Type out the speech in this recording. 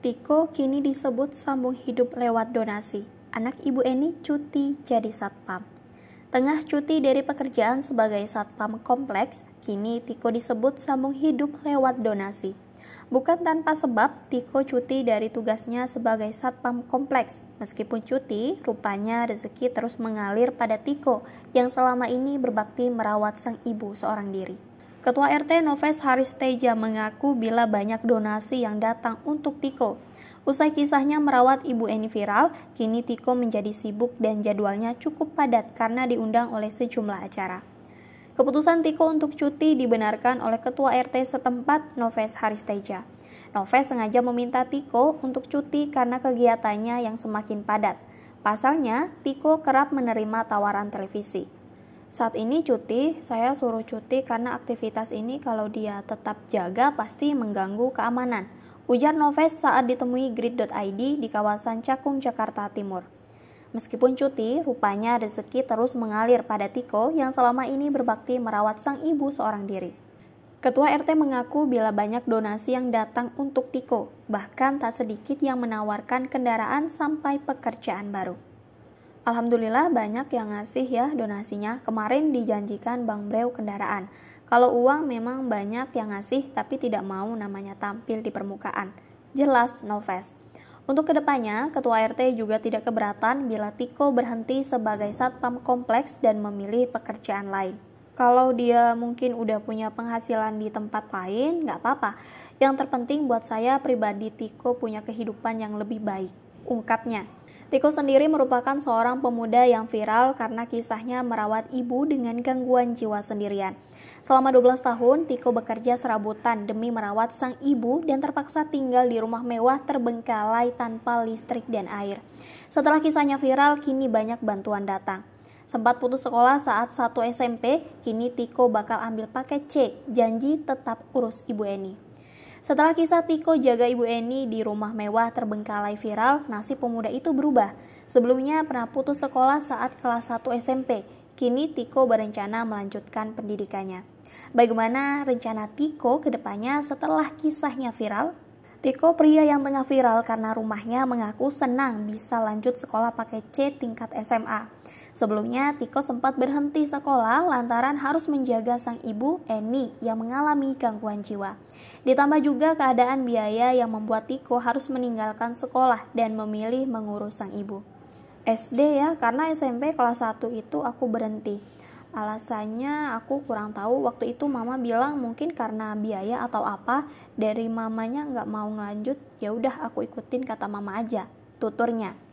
Tiko kini disebut sambung hidup lewat donasi. Anak ibu Eni cuti jadi satpam. Tengah cuti dari pekerjaan sebagai satpam kompleks, kini Tiko disebut sambung hidup lewat donasi. Bukan tanpa sebab, Tiko cuti dari tugasnya sebagai satpam kompleks. Meskipun cuti, rupanya rezeki terus mengalir pada Tiko yang selama ini berbakti merawat sang ibu seorang diri. Ketua RT Noves Haris Teja mengaku bila banyak donasi yang datang untuk Tiko. Usai kisahnya merawat Ibu Eni viral, kini Tiko menjadi sibuk dan jadwalnya cukup padat karena diundang oleh sejumlah acara. Keputusan Tiko untuk cuti dibenarkan oleh Ketua RT setempat Noves Haris Teja. Noves sengaja meminta Tiko untuk cuti karena kegiatannya yang semakin padat. Pasalnya, Tiko kerap menerima tawaran televisi. Saat ini cuti, saya suruh cuti karena aktivitas ini kalau dia tetap jaga pasti mengganggu keamanan. Ujar Noves saat ditemui grid.id di kawasan Cakung, Jakarta Timur. Meskipun cuti, rupanya rezeki terus mengalir pada Tiko yang selama ini berbakti merawat sang ibu seorang diri. Ketua RT mengaku bila banyak donasi yang datang untuk Tiko, bahkan tak sedikit yang menawarkan kendaraan sampai pekerjaan baru. Alhamdulillah banyak yang ngasih ya donasinya. Kemarin dijanjikan Bang Breu kendaraan. Kalau uang memang banyak yang ngasih tapi tidak mau namanya tampil di permukaan. Jelas no face. Untuk kedepannya, Ketua RT juga tidak keberatan bila Tiko berhenti sebagai satpam kompleks dan memilih pekerjaan lain. Kalau dia mungkin udah punya penghasilan di tempat lain, nggak apa-apa. Yang terpenting buat saya pribadi Tiko punya kehidupan yang lebih baik. Ungkapnya. Tiko sendiri merupakan seorang pemuda yang viral karena kisahnya merawat ibu dengan gangguan jiwa sendirian. Selama 12 tahun, Tiko bekerja serabutan demi merawat sang ibu dan terpaksa tinggal di rumah mewah terbengkalai tanpa listrik dan air. Setelah kisahnya viral, kini banyak bantuan datang. Sempat putus sekolah saat satu SMP, kini Tiko bakal ambil paket C, janji tetap urus ibu Eni. Setelah kisah Tiko jaga Ibu Eni di rumah mewah terbengkalai viral, nasib pemuda itu berubah. Sebelumnya pernah putus sekolah saat kelas 1 SMP, kini Tiko berencana melanjutkan pendidikannya. Bagaimana rencana Tiko ke depannya setelah kisahnya viral? Tiko pria yang tengah viral karena rumahnya mengaku senang bisa lanjut sekolah pakai C tingkat SMA. Sebelumnya, Tiko sempat berhenti sekolah lantaran harus menjaga sang ibu, Eni, yang mengalami gangguan jiwa. Ditambah juga keadaan biaya yang membuat Tiko harus meninggalkan sekolah dan memilih mengurus sang ibu. SD ya, karena SMP kelas 1 itu aku berhenti. Alasannya aku kurang tahu waktu itu mama bilang mungkin karena biaya atau apa dari mamanya nggak mau ngelanjut ya udah aku ikutin kata mama aja tuturnya